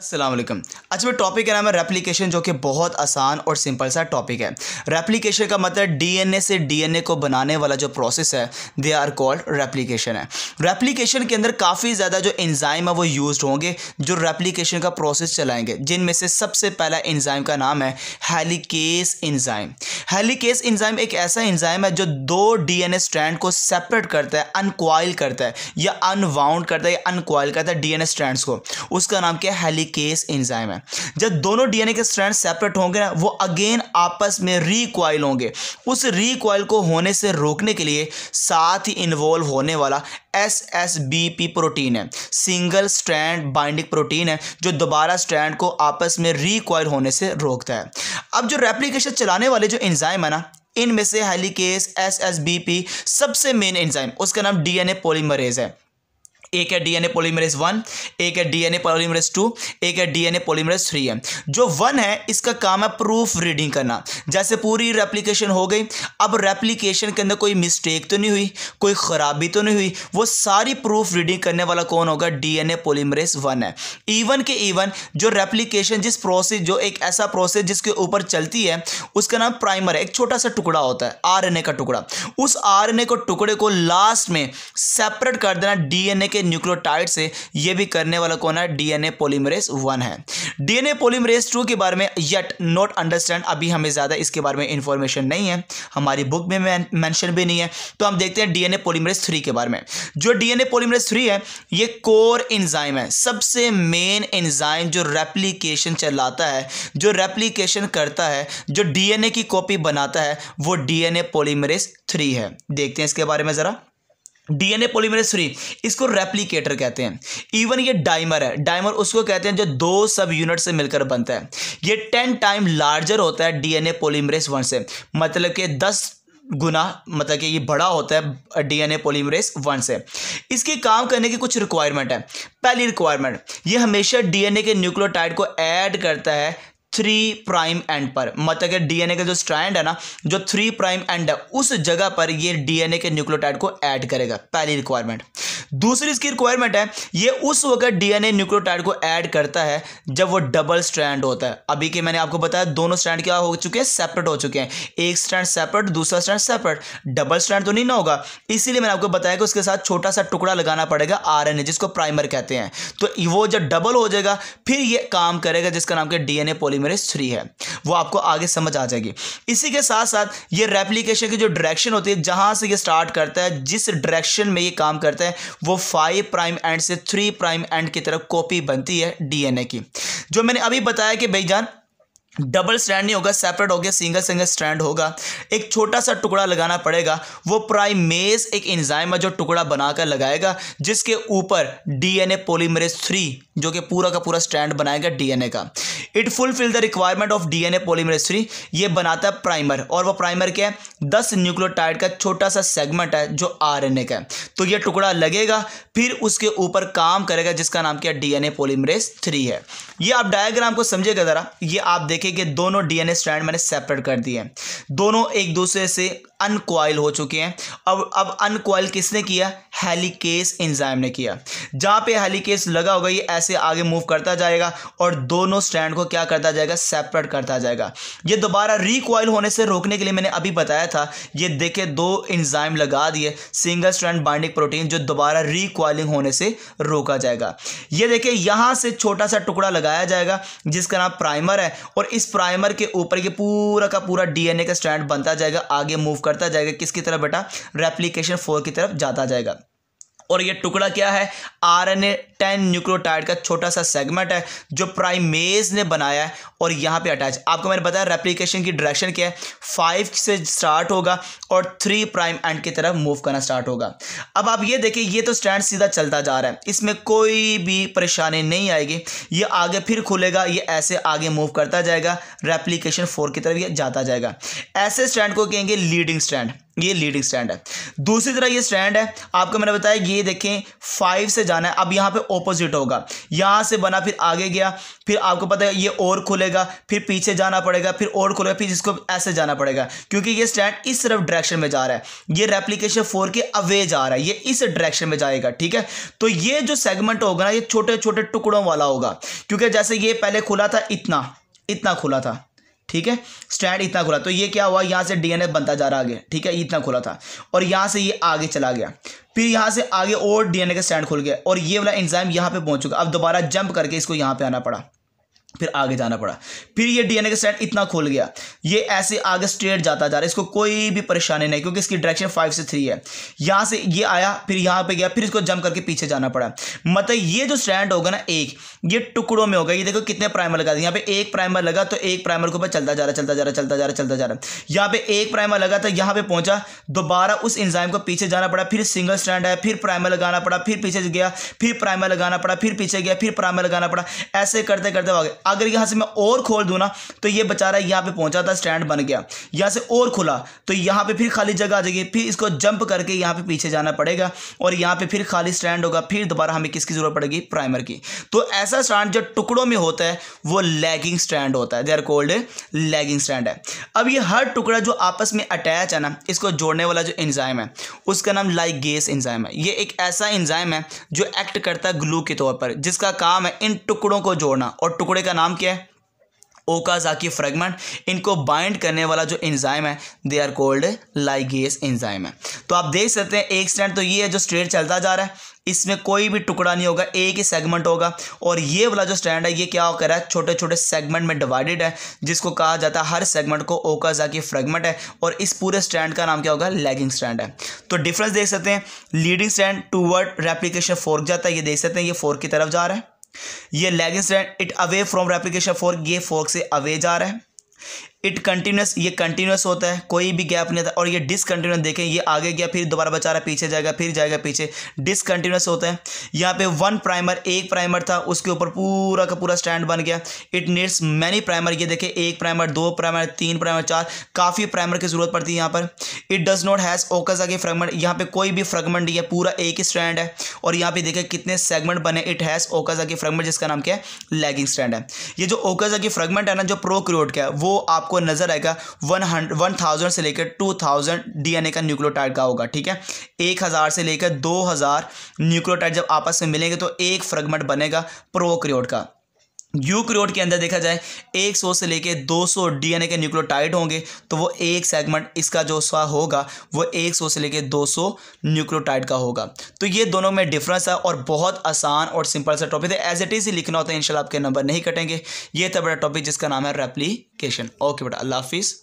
असलम आज मेरा टॉपिक का नाम है रेप्लिकेशन जो कि बहुत आसान और सिंपल सा टॉपिक है रेप्लिकेशन का मतलब डीएनए से डीएनए को बनाने वाला जो प्रोसेस है दे आर कॉल्ड रेप्लिकेशन है रेप्लिकेशन के अंदर काफ़ी ज़्यादा जो एंजाइम है वो यूज होंगे जो रेप्लिकेशन का प्रोसेस चलाएंगे जिनमें से सबसे पहला एंजाइम का नाम है हेलिकेस इंजाइम हेलिकेस इंज़ाइम एक ऐसा इंजाइम है जो दो ए स्ट्रैंड को सेपरेट करता है अनकॉइल करता है या अनवाउंड करता है या अनकॉइल करता है ए स्ट्रैंड्स को उसका नाम क्या है केस एंजाइम है जब दोनों डीएनए के स्ट्रैंड सेपरेट होंगे ना वो अगेन आपस में रिकॉइल होंगे उस रिकॉइल को होने से रोकने के लिए साथ ही इन्वॉल्व होने वाला S S B P protein है सिंगल स्ट्रैंड बाइंडिंग प्रोटीन है जो दोबारा स्ट्रैंड को आपस में रिकॉइल होने से रोकता है अब जो रेप्लीकेशन चलाने वाले जो एंजाइम है ना इनमें से helicase S S B P सबसे मेन एंजाइम उसका नाम डीएनए पॉलीमरेज़ है एक है डीएनए पॉलीमरेज वन एक है डीएनए पॉलीमरेज टू एक है डीएनए पॉलीमरेज थ्री है जो वन है इसका काम है प्रूफ रीडिंग करना जैसे पूरी रेप्लीकेशन हो गई अब रेप्लीकेशन के अंदर कोई मिस्टेक तो नहीं हुई कोई ख़राबी तो नहीं हुई वो सारी प्रूफ रीडिंग करने वाला कौन होगा डीएनए पॉलीमरेज वन है इवन के इवन जो रेप्लीकेशन जिस प्रोसेस जो एक ऐसा प्रोसेस जिसके ऊपर चलती है उसका नाम प्राइमर है एक छोटा सा टुकड़ा होता है ए का टुकड़ा उस ए को टुकड़े को लास्ट में सेपरेट कर देना ए के के न्यूक्लियोटाइड से ये भी करने वाला कौन है डीएनए पॉलीमरेज वन है डीएनए पॉलीमरेज टू के बारे में येट नॉट अंडरस्टैंड अभी हमें ज़्यादा इसके बारे में इंफॉर्मेशन नहीं है हमारी बुक में मैंशन भी नहीं है तो हम देखते हैं डीएनए पोलिमरेज थ्री के बारे में जो डीएनए पोलिमरेज थ्री है ये कोर इंजाइम है सबसे मेन इंजाइम जो रेप्लीकेशन चलाता है जो रेप्लीकेशन करता है जो डीएनए की कॉपी बनाता है वो डीएनए पॉलीमरेज थ्री है देखते हैं इसके बारे में ज़रा डीएनए पॉलीमरेज थ्री इसको रेप्लीकेटर कहते हैं इवन ये डाइमर है डाइमर उसको कहते हैं जो दो सब यूनिट से मिलकर बनता है ये टेन टाइम लार्जर होता है डीएनए पॉलीमरेज वन से मतलब कि दस गुना मतलब कि ये बड़ा होता है डीएनए पॉलीमरेज वन से इसके काम करने की कुछ रिक्वायरमेंट है पहली रिक्वायरमेंट ये हमेशा डीएनए के न्यूक्लियोटाइड को ऐड करता है थ्री प्राइम एंड पर मतलब कि डीएनए का जो स्ट्रैंड है ना जो थ्री प्राइम एंड है उस जगह पर ये डीएनए के न्यूक्लियोटाइड को ऐड करेगा पहली रिक्वायरमेंट दूसरी इसकी रिक्वायरमेंट है ये उस वक्त डीएनए न्यूक्लियोटाइड को ऐड करता है जब वो डबल स्ट्रैंड होता है अभी के मैंने आपको बताया दोनों स्ट्रैंड क्या हो चुके हैं सेपरेट हो चुके हैं एक स्ट्रैंड सेपरेट दूसरा स्ट्रैंड सेपरेट डबल स्ट्रैंड तो नहीं ना होगा इसीलिए मैंने आपको बताया कि उसके साथ छोटा सा टुकड़ा लगाना पड़ेगा आरएनए जिसको प्राइमर कहते हैं तो वो जब डबल हो जाएगा फिर ये काम करेगा जिसका नाम क्या डीएनए पॉलीमर एवरेज थ्री है वो आपको आगे समझ आ जाएगी इसी के साथ साथ ये रेप्लीकेशन की जो डायरेक्शन होती है जहाँ से ये स्टार्ट करता है जिस डायरेक्शन में ये काम करता है वो फाइव प्राइम एंड से थ्री प्राइम एंड की तरफ कॉपी बनती है डीएनए की जो मैंने अभी बताया कि भाईजान डबल स्ट्रैंड नहीं होगा सेपरेट हो गया सिंगल सिंगल स्ट्रैंड होगा एक छोटा सा टुकड़ा लगाना पड़ेगा वो प्राइमेज एक इंजाइम है जो टुकड़ा बनाकर लगाएगा जिसके ऊपर डीएनए पॉलीमरेज थ्री जो कि पूरा का पूरा स्ट्रैंड बनाएगा डीएनए का it fulfil the requirement of DNA polymerase three ये बनाता है प्राइमर और वह प्राइमर क्या है दस न्यूक्लियोटाइड का छोटा सा सेगमेंट है जो आर का है तो यह टुकड़ा लगेगा फिर उसके ऊपर काम करेगा जिसका नाम क्या डी एन थ्री है ये आप डायग्राम को समझेगा ज़रा ये आप देख देखिए कि दोनों डीएनए स्ट्रैंड मैंने सेपरेट कर दिए हैं दोनों एक दूसरे से अनकॉइल हो चुके हैं अब अब अनकॉइल किसने किया हेलीकेस इंजाइम ने किया जहाँ पे हेलीकेस लगा होगा ये ऐसे आगे मूव करता जाएगा और दोनों स्टैंड को क्या करता जाएगा सेपरेट करता जाएगा ये दोबारा रिकॉइल होने से रोकने के लिए मैंने अभी बताया था ये देखे दो इंजाइम लगा दिए सिंगल स्टैंड बाइंडिंग प्रोटीन जो दोबारा रिकॉइलिंग होने से रोका जाएगा ये देखे यहाँ से छोटा सा टुकड़ा लगाया जाएगा जिसका नाम प्राइमर है और इस प्राइमर के ऊपर ये पूरा का पूरा डीएनए का स्ट्रैंड बनता जाएगा आगे मूव करता जाएगा किसकी तरफ बेटा रेप्लीकेशन फोर की तरफ जाता जाएगा और ये टुकड़ा क्या है R N A ten nucleotide का छोटा सा सेगमेंट है जो प्राइमेज ने बनाया है और यहाँ पे अटैच आपको मैंने बताया रेप्लिकेशन की डायरेक्शन क्या है फाइव से स्टार्ट होगा और थ्री प्राइम एंड की तरफ मूव करना स्टार्ट होगा अब आप ये देखिए ये तो स्टैंड सीधा चलता जा रहा है इसमें कोई भी परेशानी नहीं आएगी ये आगे फिर खुलेगा ये ऐसे आगे मूव करता जाएगा रेप्लीकेशन फोर की तरफ ये जाता जाएगा ऐसे स्टैंड को कहेंगे लीडिंग स्टैंड ये लीडिंग स्टैंड है दूसरी तरह ये स्टैंड है आपको मैंने बताया ये देखें फाइव से जाना है अब यहाँ पे ऑपोजिट होगा यहाँ से बना फिर आगे गया फिर आपको पता है ये और खुलेगा फिर पीछे जाना पड़ेगा फिर और खुलेगा फिर इसको ऐसे जाना पड़ेगा क्योंकि ये स्टैंड इस तरफ डायरेक्शन में जा रहा है ये रेप्लीकेशन फोर के अवे जा रहा है ये इस डायरेक्शन में जाएगा ठीक है तो ये जो सेगमेंट होगा ना ये छोटे छोटे टुकड़ों वाला होगा क्योंकि जैसे ये पहले खुला था इतना इतना खुला था ठीक है स्ट्रैंड इतना खुला तो ये क्या हुआ यहाँ से डीएनए बनता जा रहा आगे ठीक है इतना खुला था और यहाँ से ये आगे चला गया फिर यहाँ से आगे और डीएनए का स्टैंड खुल गया और ये वाला इंजाम यहाँ पे पहुंच चुका अब दोबारा जंप करके इसको यहाँ पे आना पड़ा फिर आगे जाना पड़ा फिर ये डीएनए का सेट इतना खोल गया ये ऐसे आगे स्ट्रेट जाता जा रहा है इसको कोई भी परेशानी नहीं क्योंकि इसकी डायरेक्शन फाइव से थ्री है यहां से ये आया फिर यहां पे गया फिर इसको जम करके पीछे जाना पड़ा मतलब ये जो स्टैंड होगा ना एक ये टुकड़ों में होगा ये देखो कितने प्राइमर लगा यहाँ पे एक प्राइमर लगा तो एक प्राइमर के ऊपर चलता जा रहा चलता जा रहा चलता जा रहा चलता जा रहा यहाँ पे एक प्राइमर लगा तो यहाँ पे पहुंचा दोबारा उस इंजाइम को पीछे जाना पड़ा फिर सिंगल स्टैंड आया फिर प्राइमर लगाना पड़ा फिर पीछे गया फिर प्राइमर लगाना पड़ा फिर पीछे गया फिर प्राइमर लगाना पड़ा ऐसे करते करते अगर यहां से मैं और खोल दू ना तो ये बेचारा यहां पे पहुंचा था स्टैंड बन गया यहां से और खुला तो यहां पे फिर खाली जगह आ जाएगी फिर इसको जंप करके यहां पे पीछे जाना पड़ेगा और यहां पे फिर खाली स्टैंड होगा फिर दोबारा हमें किसकी ज़रूरत पड़ेगी प्राइमर की तो ऐसा स्टैंड जो टुकड़ों में होता है वो लैगिंग स्टैंड होता है they are called lagging strand है अब ये हर टुकड़ा जो आपस में अटैच है ना इसको जोड़ने वाला जो इंजाइम है उसका नाम लाइक गेस इंजाइम है ये एक ऐसा इंजाइम है जो एक्ट करता है ग्लू के तौर पर जिसका काम है इन टुकड़ों को जोड़ना और टुकड़े का इनका नाम क्या है ओकाजाकी फ्रेगमेंट इनको बाइंड करने वाला जो एंजाइम है they are called ligase enzyme है तो आप देख सकते हैं एक स्टैंड तो ये है जो स्ट्रेट चलता जा रहा है इसमें कोई भी टुकड़ा नहीं होगा एक ही सेगमेंट होगा और ये वाला जो स्टैंड है ये क्या कर रहा है छोटे छोटे सेगमेंट में डिवाइडेड है जिसको कहा जाता है हर सेगमेंट को ओकाजाकी फ्रेगमेंट है और इस पूरे स्टैंड का नाम क्या होगा लेगिंग स्टैंड है तो डिफरेंस देख सकते हैं leading strand toward replication fork जाता है ये देख सकते हैं ये फोर्क की तरफ जा रहा है ये lagging ran it away from replication for ये फोर्क से अवे जा रहा है इट कंटिन्यूस ये कंटिन्यूस होता है कोई भी गैप नहीं होता और ये डिसकंटिन्यूस देखें ये आगे गया फिर दोबारा बचा रहा पीछे जाएगा फिर जाएगा पीछे डिसकंटिन्यूस होता है यहाँ पे वन प्राइमर एक प्राइमर था उसके ऊपर पूरा का पूरा स्टैंड बन गया इट नीड्स मैनी प्राइमर ये देखें एक प्राइमर दो प्राइमर तीन प्राइमर चार काफ़ी प्राइमर की जरूरत पड़ती है यहाँ पर इट डज नॉट हैज़ ओकस आगे फ्रेगमेंट यहाँ पे कोई भी फ्रेगमेंट नहीं है पूरा एक ही स्टैंड है और यहाँ पे देखें कितने सेगमेंट बने इट हैज़ ओकस आगे फ्रेगमेंट जिसका नाम क्या है लैगिंग स्टैंड है ये जो ओकस आगे फ्रेगमेंट है ना जो प्रोक्रियोट का है वो आप आपको नजर आएगा वन हंड वन थाउजेंड से लेकर टू थाउजेंड डी का न्यूक्लियोटाइड का होगा ठीक है एक हज़ार से लेकर दो हज़ार न्यूक्लियोटाइड जब आपस में मिलेंगे तो एक फ्रेगमेंट बनेगा प्रोक्रियोट का यूक्रियोट के अंदर देखा जाए एक सौ से लेके 200 डीएनए के न्यूक्लियोटाइड होंगे तो वो एक सेगमेंट इसका जो सा होगा वो एक सौ से लेके 200 न्यूक्लियोटाइड का होगा तो ये दोनों में डिफरेंस है और बहुत आसान और सिंपल सा टॉपिक है एज इट इज ही लिखना होता है इंशाल्लाह आपके नंबर नहीं कटेंगे ये था बड़ा टॉपिक जिसका नाम है रेप्लीकेशन ओके बेटा अल्लाह हाफिज़